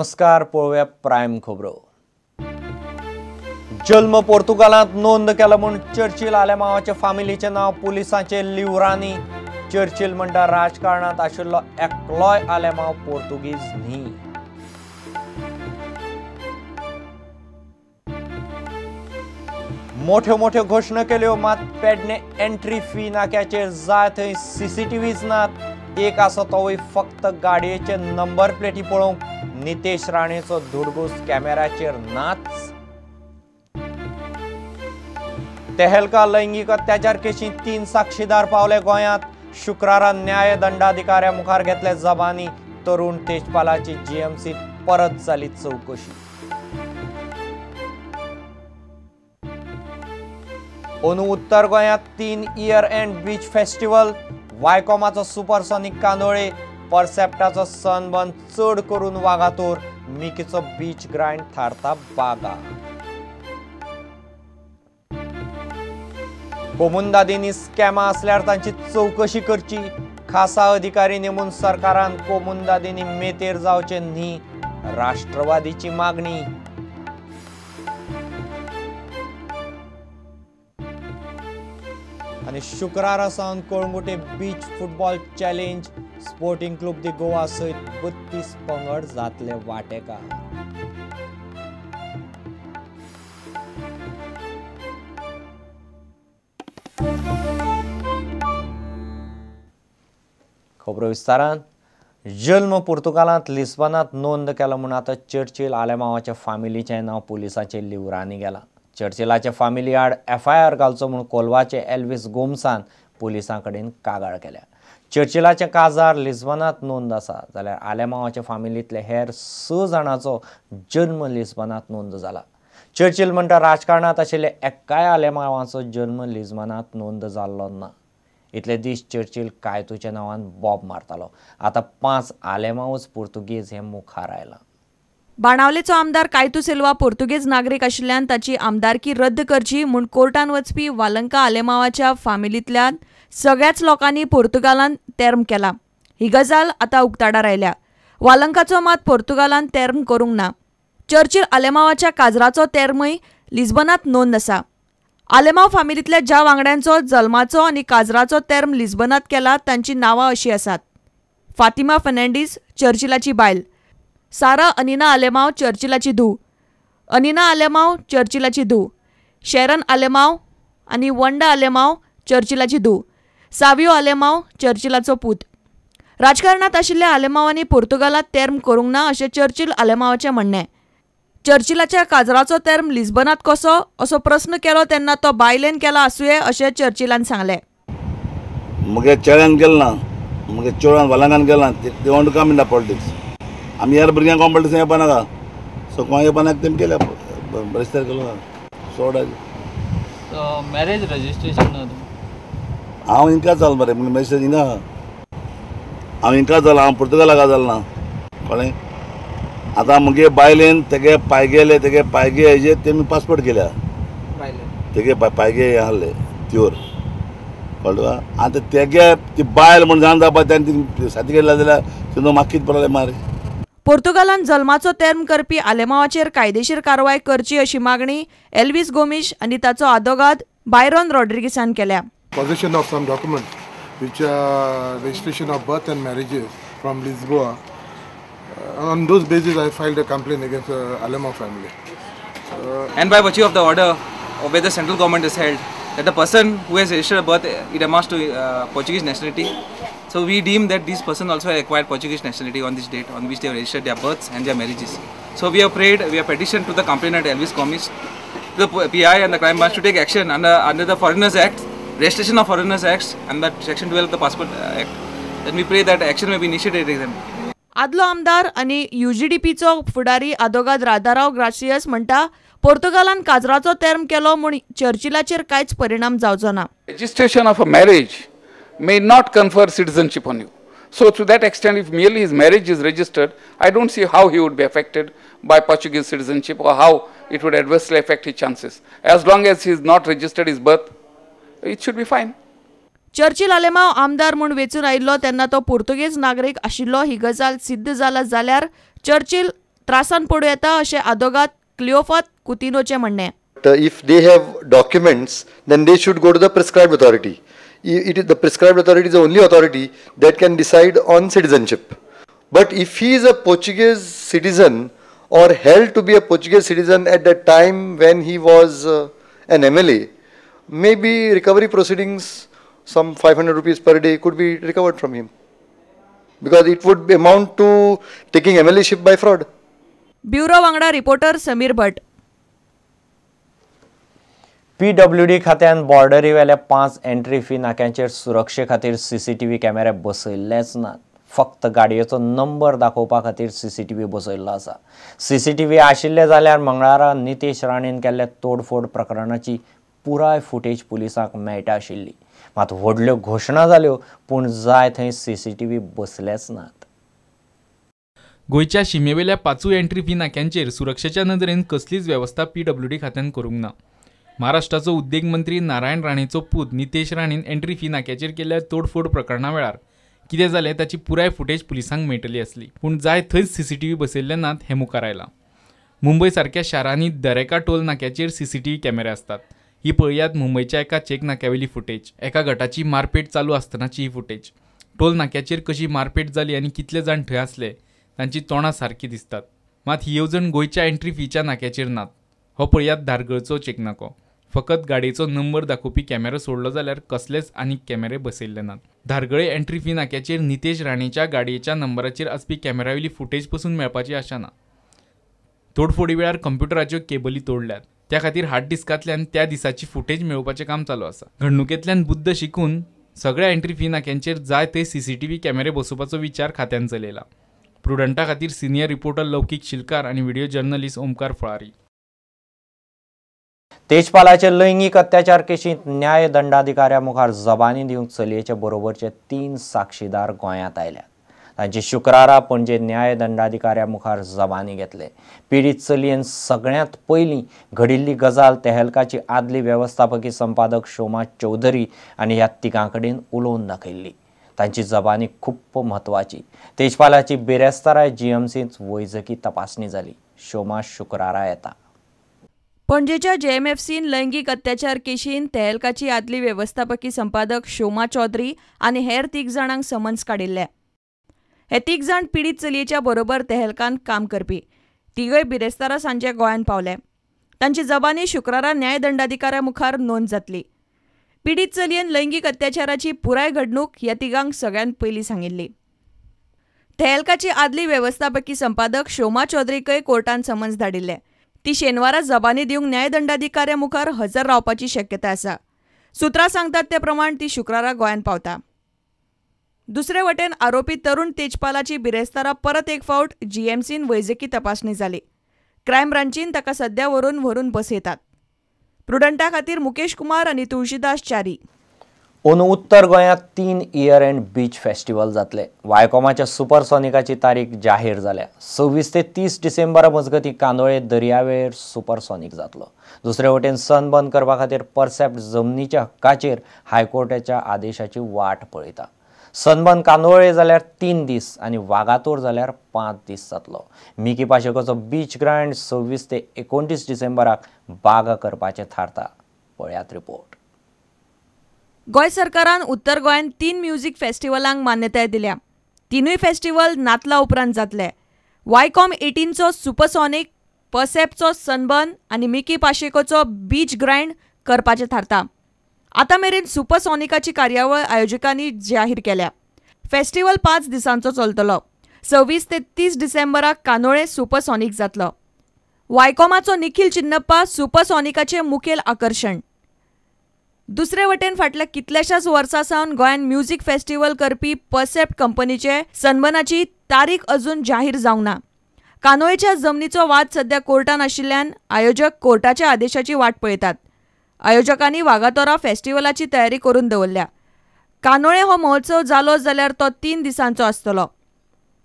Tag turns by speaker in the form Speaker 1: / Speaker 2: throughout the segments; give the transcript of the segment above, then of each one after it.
Speaker 1: नमस्कार पोळव्या प्राईम खबरो जल्म पोर्तुगालात नोंद केला म्हूण चर्चिल आल्या मावाच्या फॅमिलीचे नाव पोलिसांचे लिवरानी चर्चिल म्हणटा राजकारणात आशिल्लो एकलोय आल्या माव पोर्तुगीज न्ही मोठ्यो मोठ्यो घोषणा केल्यो हो, मात पेडणे एंट्री फी नाक्याचेर जाय थंय सीसीटीव्हीज नात एक आसा तोवूय फक्त गाडयेचे नंबर प्लेटी पळोवंक नितेश राणेचं धुडगूस कॅमेराचेर नाच तेहलका लैंगीक अत्याचार केशी तीन साक्षीदार पावले गोयात शुक्रारा न्याय दंडाधिकाऱ्या मुखार घेतले जबानी तरुण तेजपालाची जीएमसी परत झाली चौकशी अनु उत्तर गोयात तीन इयर एंड बीच फेस्टिवल वायकॉमाचं सुपरसॉनिक कांदोळे परसेप्टाचो सनबर्न चड करून वागातोर मिकीचो बीच ग्राइंड थारता बागा दिनी स्कॅमा असल्यार तांची चौकशी करची खासा अधिकारी नेमून सरकारान दिनी मेतेर जावचे न्ही राष्ट्रवादीची मागणी आणि शुक्रारा सावन Calangute beach football challenge sporting club दी गोवा सयत बत्तीस पंगड जातले वांटेकार खबरो विस्तारान जल्म पुर्तुगालांत लिस्बनांत नोंद केला म्हूण आता चर्चिल आलेमांवाच्या फॅमिलीचे नाव पुलिसांचे लिवरांनी गेला चर्चिलाच्या फामिली आड एफ आय आर घालचो म्हूण कोलवाचे एल्विस गोम्सान पुलिसां कडेन कागाळ केल्या चर्चिलाचे काजार लिस्बनात नोंद आसा जाल्यार आलेमांवाच्या फामिलींतले हेर स जाणांचो जल्म लिस्बनात नोंद जाला चर्चिल म्हणटा राजकारणांत आशिल्ले एकाय आलेमांवाचो जल्म लिस्बनात नोंद जाल्लो ना इतले दीस चर्चिल कायतूच्या नांवान बॉब मारतालो आतां पांच आलेमांवच पोर्तुगीज हे मुखार
Speaker 2: आयला बाणावलेचो आमदार कायतू सिल्वा पोर्तुगेज नागरीक आशिल्ल्यान ताची आमदारकी रद्द करची म्हूण कोर्टान वचपी वालंका आलेमावाच्या फामिलींतल्यान सगळ्याच लोकांनी पोर्तुगालान तेर्म केला ही गजाल आता उक्ताडार आयल्या वालंकाचो मात पोर्तुगालान तेर्म करूंक ना चर्चिल आलेमावाच्या काजराचो तेर्मय लिस्बनात नोंद आसा आलेमाव फामिलींतल्या ज्या वांगड्यांचो जल्माचो आनी काजराचो तेर्म लिस्बनात केला तांची नांवां अशी आसात फातिमा फर्नांडीस चर्चिलाची बायल सारा अनिना आलेमाव चर्चिलाची धू अनिना आलेमाव चर्चिलाची धू शेरन आलेमाव आनी वंडा आलेमाव चर्चिलाची धू सावियो आलेमांव चर्चिलाचो पूत राजकारणांत आशिल्ल्या आलेमावांनी पोर्तुगालात तेर्म करूंक ना अशें चर्चिल आलेमांवाचें म्हणणें चर्चिलाच्या काजराचो तेर्म लिस्बनात कसो असो प्रस्न केलो तेन्ना तो बायलेन केला आसुये अशें चर्चिलान सांगलें
Speaker 3: मुगे चेड्यान गेल ना मुगे चेड्यान वलांगान गेल ना ते काम कम ना पॉलिटिक्स आमी ह्या भुरग्यांक कॉम्पिटिशन येवपा नाका सो कोण येवपा नाका तेमी केल्या बरेस्तार केलो सोडा
Speaker 1: मॅरेज रजिस्ट्रेशन ना
Speaker 3: हांव इंका जाल मरे म्हण मेसेज हिंगा हांव इंका जाला हांव पुर्तुगालाक जाल ना कळ्ळें आतां मुगे बायलेन तेगे पायगेले तेगे पायगे हेजेर तेमी पासपोर्ट केल्या तेगे पायगे हे आहले त्योर कळ्ळें तुका आतां तेगे ती बायल म्हण जाण जावपा तेणें ती साथी केल्या जाल्यार तितून म्हाका कितें पडलें मारे
Speaker 2: पुर्तुगालान जल्माचो तेर्म करपी आलेमावाचेर कायदेशीर कारवाय करची अशी मागणी एल्वीस गोमीश आनी ताचो आदोगाद बायरॉन रॉड्रिगिसान केल्या
Speaker 1: possession of some documents, which are registration of birth and marriages from Lisboa. Uh, on those basis, I filed a complaint against the uh, Alamo family. Uh, and by virtue of the order
Speaker 3: of where the central government is held, that the person who has registered a birth, it amounts to Portuguese nationality. So we deem that these persons also acquired Portuguese nationality on this date on which they have registered their births and their marriages. So we have prayed, we have petitioned to the complainant Elvis Comis, the PI and the crime branch to take action under, under the Foreigners Act registration of foreigners acts and that section 12 of the passport uh, act then we pray that action may be initiated against them
Speaker 2: आदलो आमदार आणि युजीडीपीचो फुडारी आदोगाद राधाराव ग्राशियस म्हणटा पोर्तुगालान काजराचो तेर्म केलो म्हूण चर्चिलाचेर कांयच परिणाम जावचो ना
Speaker 3: registration of a marriage may not confer citizenship on you so to that extent if merely his marriage is registered I don't see how he would be affected by Portuguese citizenship how it would adversely affect his chances as long as he is not registered is birth it should be
Speaker 2: fine Churchill Alemao आमदार म्हूण वेचून आयिल्लो तेन्ना तो पोर्तुगेज नागरीक आशिल्लो ही गजाल सिद्ध जाला जाल्यार चर्चिल त्रासान पडूं येता अशें आदोगाद क्लिओफात कुतिनोचें म्हणणें
Speaker 1: if they have documents then they should go to the prescribed authority it is the prescribed authority is only authority that can decide on citizenship but if he is a Portuguese citizen held to be be Portuguese Portuguese citizen the the when he was an M L A maybe recovery proceedings, some 500 rupees per day could be recovered from him. Because it would amount to taking MLA by fraud.
Speaker 2: Bureau वांगडा reporter Samir Bhat
Speaker 1: P W D खात्यान border वेल्या पांच entry fee नाक्यांचेर सुरक्षे खातीर CCTV कॅमेरे बसयल्लेच नात फक्त गाडयेचो नंबर दाखोवपा खातीर सीसीटीवी बसयल्लो आसा सीसीटीवी आशिल्ले जाल्यार मंगळारा नितेश राणेन केल्ले तोडफोड प्रकरणाची पुराय फुटेज पुलिसांक मेळटा आशिल्ली मात व्हडल्यो घोशणा जाल्यो पूण जाय थंय सीसीटीवी सी टी व्ही नात
Speaker 3: गोंयच्या शिमेवेल्या पाचूय एंट्री फी नाक्यांचेर सुरक्षेच्या नदरेन कसलीच व्यवस्था पी डब्ल्यू डी खात्यान करूंक ना महाराष्ट्राचो उद्देग मंत्री नारायण राणेचो पूत नितेश राणेन एंट्री फी नाक्याचेर केल्या तोडफोड प्रकरणा वेळार कितें जालें ताची पुराय फुटेज पुलिसांक मेळटली आसली पूण जाय थंयच सी सी टी व्ही बसयल्ले नात हें मुखार आयलां मुंबय सारक्या शारांनी दरेका टोल नाक्याचेर सी सी टी व्ही कॅमेरे असतात ही पळयात मुंबईच्या एका चेक नाक्यावेली फुटेज एका गटाची मारपेट चालू असतानाची ही फुटेज टोल नाक्याचेर कशी मारपेट झाली आणि कितले जण थंय आसले तांची तोंडां सारखी दिसतात मात ही येवजण गोयच्या एंट्री फीच्या नाक्याचेर नात हो पळयात धारगळचो चेक नाको फकत गाडयेचो नंबर दाखोवपी कॅमेरो सोडलो जाल्यार कसलेच आनीक कॅमेरे बसयल्ले नात धारगळे एंट्री फी नाक्याचेर नितेश राणेच्या गाडयेच्या नंबराचेर आसपी कॅमेरावेली फुटेज पसून मेळपाची आशा ना तोडफोडी वेळार कंप्युटराच्यो केबली तोडल्यात त्या खातीर हार्ड डिस्कांतल्यान त्या दिसाची फुटेज मेळोवपाचें काम चालू आसा घडणुकेंतल्यान बुद्ध शिकून सगळ्या एंट्री फी नाक्यांचेर जाय ते सी कॅमेरे बसोवपाचो विचार खात्यान चलयला प्रुडंटा खातीर सिनियर रिपोर्टर लौकीक शिलकार आनी व्हिडिओ जर्नलिस्ट ओमकार फळारी
Speaker 1: तेजपालाचे लैंगीक अत्याचार केशींत न्याय दंडाधिकाऱ्या मुखार जबानी दिवंक चलयेच्या बरोबरचे तीन साक्षीदार गोंयांत आयल्यात तांची शुक्रारा पणजे न्यायदंडाधिकाऱ्या मुखार जबानी घेतले पिडीत चलयेन सगळ्यात पहिली घडिल्ली गजाल तेहलकाची आदली व्यवस्थापकी संपादक शोमा चौधरी आणि ह्या तिगां कडेन उलोवन दाखयल्ली तांची जबानी खूप महत्वाची तेजपालाची बिरेस्ताराय जीएमसींत वैजकी तपासणी झाली शोमा शुक्रारा येता
Speaker 2: पणजेच्या जेएमएफसीन लैंगिक अत्याचार केशीन तेहलकाची आदली व्यवस्थापकी संपादक शोमा चौधरी आणि हेर तीग जाणांक समन्स काडिल्ल्या हे तीग जाण पिडीत चलयेच्या बरोबर तहलकान काम करपी तिगय बिरेस्तारा सांजे गोंयांत पावले तांची जबानी शुक्रारा न्यायदंडाधिकाऱ्या मुखार नोंद जातली पिडीत चलयेन लैंगीक अत्याचाराची पुराय घडणूक ह्या तिगांक सगळ्यांत पयलीं सांगिल्ली तहलकाची आदली वेवस्थापकी संपादक शोमा चौधरीकय कोर्टान समन्स धाडिल्ले ती शेनवारा जबानी दिवंक न्यायदंडाधिकाऱ्या मुखार हजर रावपाची शक्यता आसा सुत्रां सांगतात ते प्रमाण ती शुक्रारा गोंयांत पावता दुसरे वटेन आरोपी तरुण तेजपालाची बिरेस्तारा परत एक फावट जीएमसीन वैजकी तपासणी जाली क्रायम ब्रांचीन ताका सध्या व्हरून व्हरून बस येतात प्रुडंटा खातीर मुकेश कुमार आनी तुळशीदास चारी
Speaker 1: अंदू उत्तर गोंयांत तीन इयर एंड बीच फेस्टिवल जातले वायकोमाच्या सुपरसॉनिकाची तारीख जाहीर जाल्या सव्वीस ते तीस डिसेंबरा मजगती कांदोळे दर्यावेळेर सुपरसॉनिक जातलो दुसरे वटेन सन बंद करपा खातीर परसेप्ट जमनीच्या हक्काचेर हायकोर्टाच्या आदेशाची वाट पळयता सनबन कांदोळे जाल्यार तीन दीस आणि वागातोर जाल्यार पाच दीस जातलो मिकी पाशेकोचो बीच ग्रँड सव्वीस ते एकोणतीस डिसेंबराक बागा करपाचे थारता पळयात रिपोर्ट
Speaker 2: गोय सरकारान उत्तर गोंयांत तीन म्युझिक फेस्टिवलांक मान्यताय दिल्या तिनूय फेस्टिवल नातला उपरांत जातले वायकॉम एटीनचो सुपरसॉनिक पसेपचो सनबन आनी मिकी पाशेकोचो बीच ग्रँड करपाचे थारता आता मेरेन सुपरसॉनिकाची कार्यावळ आयोजकांनी जाहीर केल्या फेस्टिवल पाच दिसांचो चलतलो सव्वीस ते तीस डिसेंबराक कानोळे सुपरसॉनिक जातलो वायकॉमाचो निखिल चिन्नप्पा सुपरसॉनिकाचें मुखेल आकर्शण दुसरे वटेन फाटल्या कितल्याशाच वर्सा सावन गोंयान म्युझिक फेस्टिवल करपी परसेप्ट कंपनीचे सन्मानाची तारीख अजून जाहीर जावंक ना कानोळेच्या जमनीचो वाद सध्या कोर्टात आशिल्ल्यान आयोजक कोर्टाच्या आदेशाची वाट पळयतात आयोजकांनी वागातोरा फेस्टिवलाची तयारी करून दवरल्या कानोळे हो महोत्सव जालो जाल्यार तो तीन दिसांचो आसतलो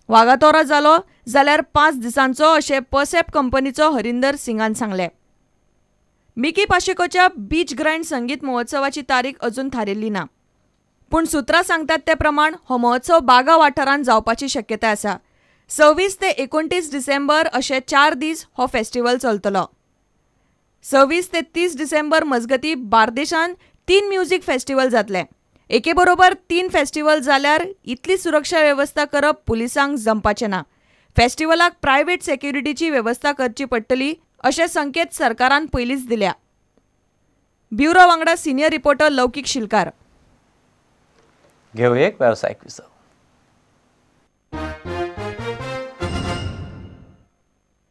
Speaker 2: वागातोरा जालो जाल्यार पांच दिसांचो अशें पसेप कंपनीचो हरिंदर सिंगान सांगले मिकी पाशेकोच्या बीच ग्रँड संगीत महोत्सवाची तारीख अजून थारिल्ली ना पूण सूत्रां सांगतात ते प्रमाण हो महोत्सव बागा वाठारांत जावपाची शक्यता आसा सव्वीस ते एकोणतीस डिसेंबर असे चार दीस हो फेस्टिवल चलतलो सव्वीस ते तीस डिसेंबर मजगती बार्देशान तीन म्युझिक फेस्टिवल जातले एके बरोबर तीन फेस्टिवल जाल्यार इतली सुरक्षा वेवस्था करप पुलिसांक जमपाचें ना फेस्टिवलाक प्रायव्हेट सेक्युरिटीची वेवस्था करची पडटली असे संकेत सरकारान पयलींच दिल्या ब्युरो वांगडा सिनियर रिपोर्टर लौकिक शिलकार
Speaker 1: घेऊ एक व्यावसायिक